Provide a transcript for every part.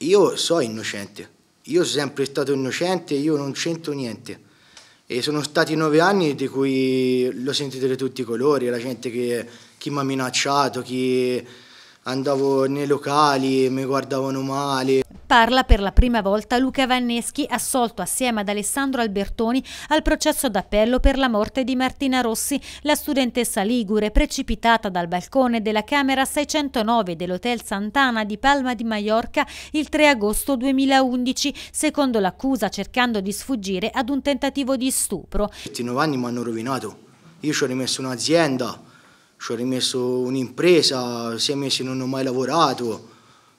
io so innocente, io sono sempre stato innocente, io non c'entro niente. E sono stati nove anni di cui lo sentite di tutti i colori, la gente che chi mi ha minacciato, chi andavo nei locali, mi guardavano male. Parla per la prima volta Luca Vanneschi, assolto assieme ad Alessandro Albertoni al processo d'appello per la morte di Martina Rossi, la studentessa ligure precipitata dal balcone della Camera 609 dell'Hotel Sant'Ana di Palma di Mallorca il 3 agosto 2011, secondo l'accusa cercando di sfuggire ad un tentativo di stupro. Questi 9 anni mi hanno rovinato, io ci ho rimesso un'azienda, ci ho rimesso un'impresa, sei mesi non ho mai lavorato,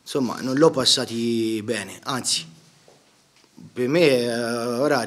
insomma non l'ho passati bene, anzi per me eh, ora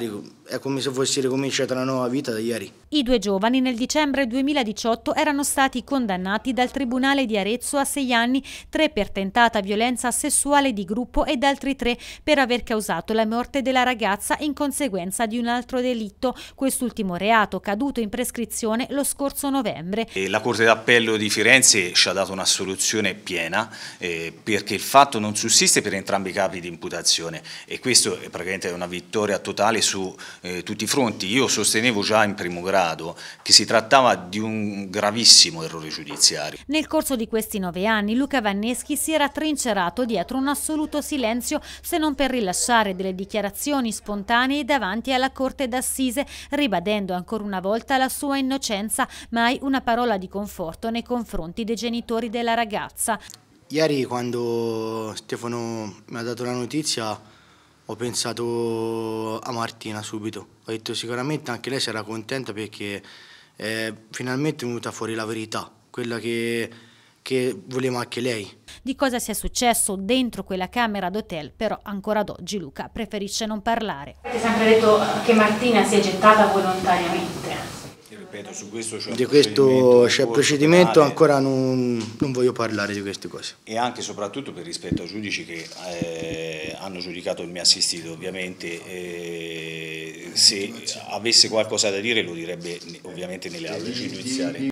è come se fossi ricominciata una nuova vita da ieri. I due giovani nel dicembre 2018 erano stati condannati dal Tribunale di Arezzo a sei anni, tre per tentata violenza sessuale di gruppo ed altri tre per aver causato la morte della ragazza in conseguenza di un altro delitto, quest'ultimo reato caduto in prescrizione lo scorso novembre. La Corte d'Appello di Firenze ci ha dato un'assoluzione piena eh, perché il fatto non sussiste per entrambi i capi di imputazione e questo è praticamente una vittoria totale su eh, tutti i fronti. Io sostenevo già in primo grado che si trattava di un gravissimo errore giudiziario. Nel corso di questi nove anni Luca Vanneschi si era trincerato dietro un assoluto silenzio se non per rilasciare delle dichiarazioni spontanee davanti alla Corte d'Assise, ribadendo ancora una volta la sua innocenza, mai una parola di conforto nei confronti dei genitori della ragazza. Ieri quando Stefano mi ha dato la notizia ho pensato a Martina subito. Ho detto sicuramente anche lei sarà contenta perché eh, è finalmente venuta fuori la verità, quella che, che voleva anche lei. Di cosa sia successo dentro quella camera d'hotel, però ancora ad oggi Luca preferisce non parlare. Avete sempre detto che Martina si è gettata volontariamente ripeto, su questo c'è Di questo c'è procedimento, ancora non, non, voglio parlare di queste cose. E anche e soprattutto per rispetto ai giudici che eh, hanno giudicato il mio assistito, ovviamente eh, se avesse qualcosa da dire lo direbbe ovviamente nelle aule giudiziarie.